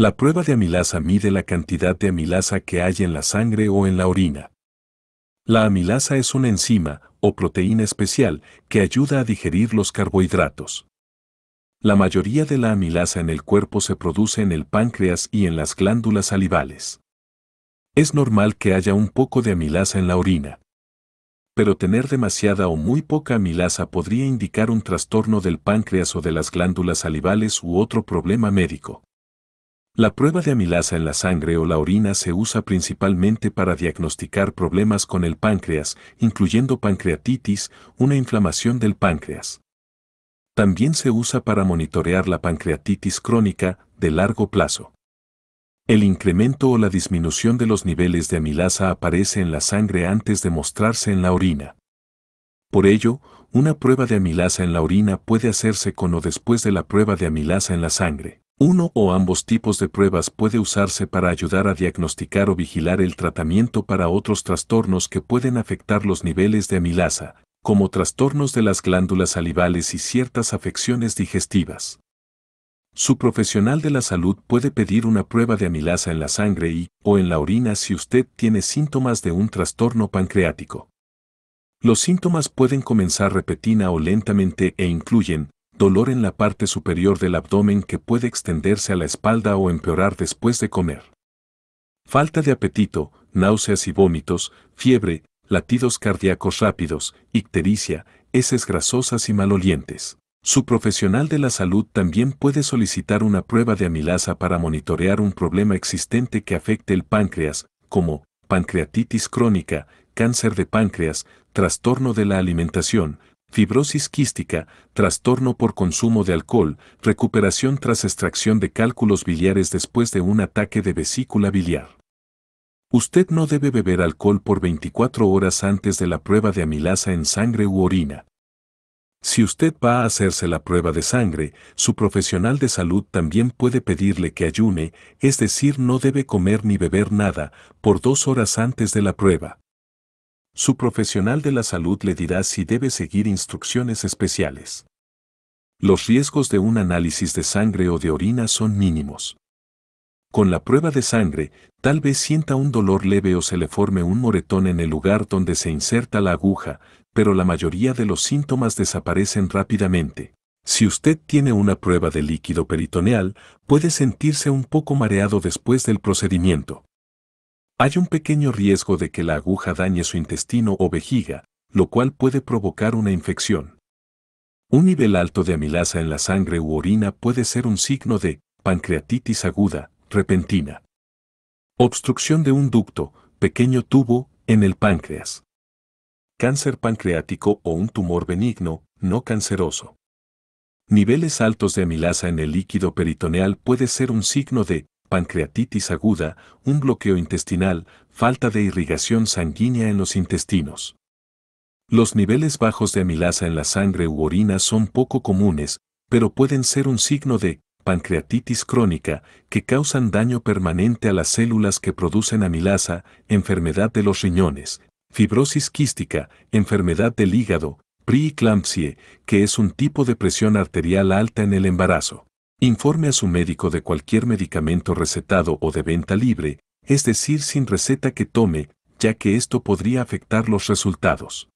La prueba de amilasa mide la cantidad de amilasa que hay en la sangre o en la orina. La amilasa es una enzima o proteína especial que ayuda a digerir los carbohidratos. La mayoría de la amilasa en el cuerpo se produce en el páncreas y en las glándulas salivales. Es normal que haya un poco de amilasa en la orina. Pero tener demasiada o muy poca amilasa podría indicar un trastorno del páncreas o de las glándulas salivales u otro problema médico. La prueba de amilasa en la sangre o la orina se usa principalmente para diagnosticar problemas con el páncreas, incluyendo pancreatitis, una inflamación del páncreas. También se usa para monitorear la pancreatitis crónica de largo plazo. El incremento o la disminución de los niveles de amilasa aparece en la sangre antes de mostrarse en la orina. Por ello, una prueba de amilasa en la orina puede hacerse con o después de la prueba de amilasa en la sangre. Uno o ambos tipos de pruebas puede usarse para ayudar a diagnosticar o vigilar el tratamiento para otros trastornos que pueden afectar los niveles de amilasa, como trastornos de las glándulas salivales y ciertas afecciones digestivas. Su profesional de la salud puede pedir una prueba de amilasa en la sangre y o en la orina si usted tiene síntomas de un trastorno pancreático. Los síntomas pueden comenzar repetina o lentamente e incluyen dolor en la parte superior del abdomen que puede extenderse a la espalda o empeorar después de comer. Falta de apetito, náuseas y vómitos, fiebre, latidos cardíacos rápidos, ictericia, heces grasosas y malolientes. Su profesional de la salud también puede solicitar una prueba de amilasa para monitorear un problema existente que afecte el páncreas, como pancreatitis crónica, cáncer de páncreas, trastorno de la alimentación, fibrosis quística, trastorno por consumo de alcohol, recuperación tras extracción de cálculos biliares después de un ataque de vesícula biliar. Usted no debe beber alcohol por 24 horas antes de la prueba de amilasa en sangre u orina. Si usted va a hacerse la prueba de sangre, su profesional de salud también puede pedirle que ayune, es decir, no debe comer ni beber nada, por dos horas antes de la prueba su profesional de la salud le dirá si debe seguir instrucciones especiales. Los riesgos de un análisis de sangre o de orina son mínimos. Con la prueba de sangre, tal vez sienta un dolor leve o se le forme un moretón en el lugar donde se inserta la aguja, pero la mayoría de los síntomas desaparecen rápidamente. Si usted tiene una prueba de líquido peritoneal, puede sentirse un poco mareado después del procedimiento. Hay un pequeño riesgo de que la aguja dañe su intestino o vejiga, lo cual puede provocar una infección. Un nivel alto de amilasa en la sangre u orina puede ser un signo de pancreatitis aguda, repentina. Obstrucción de un ducto, pequeño tubo, en el páncreas. Cáncer pancreático o un tumor benigno, no canceroso. Niveles altos de amilasa en el líquido peritoneal puede ser un signo de pancreatitis aguda, un bloqueo intestinal, falta de irrigación sanguínea en los intestinos. Los niveles bajos de amilasa en la sangre u orina son poco comunes, pero pueden ser un signo de pancreatitis crónica que causan daño permanente a las células que producen amilasa, enfermedad de los riñones, fibrosis quística, enfermedad del hígado, preeclampsia, que es un tipo de presión arterial alta en el embarazo. Informe a su médico de cualquier medicamento recetado o de venta libre, es decir, sin receta que tome, ya que esto podría afectar los resultados.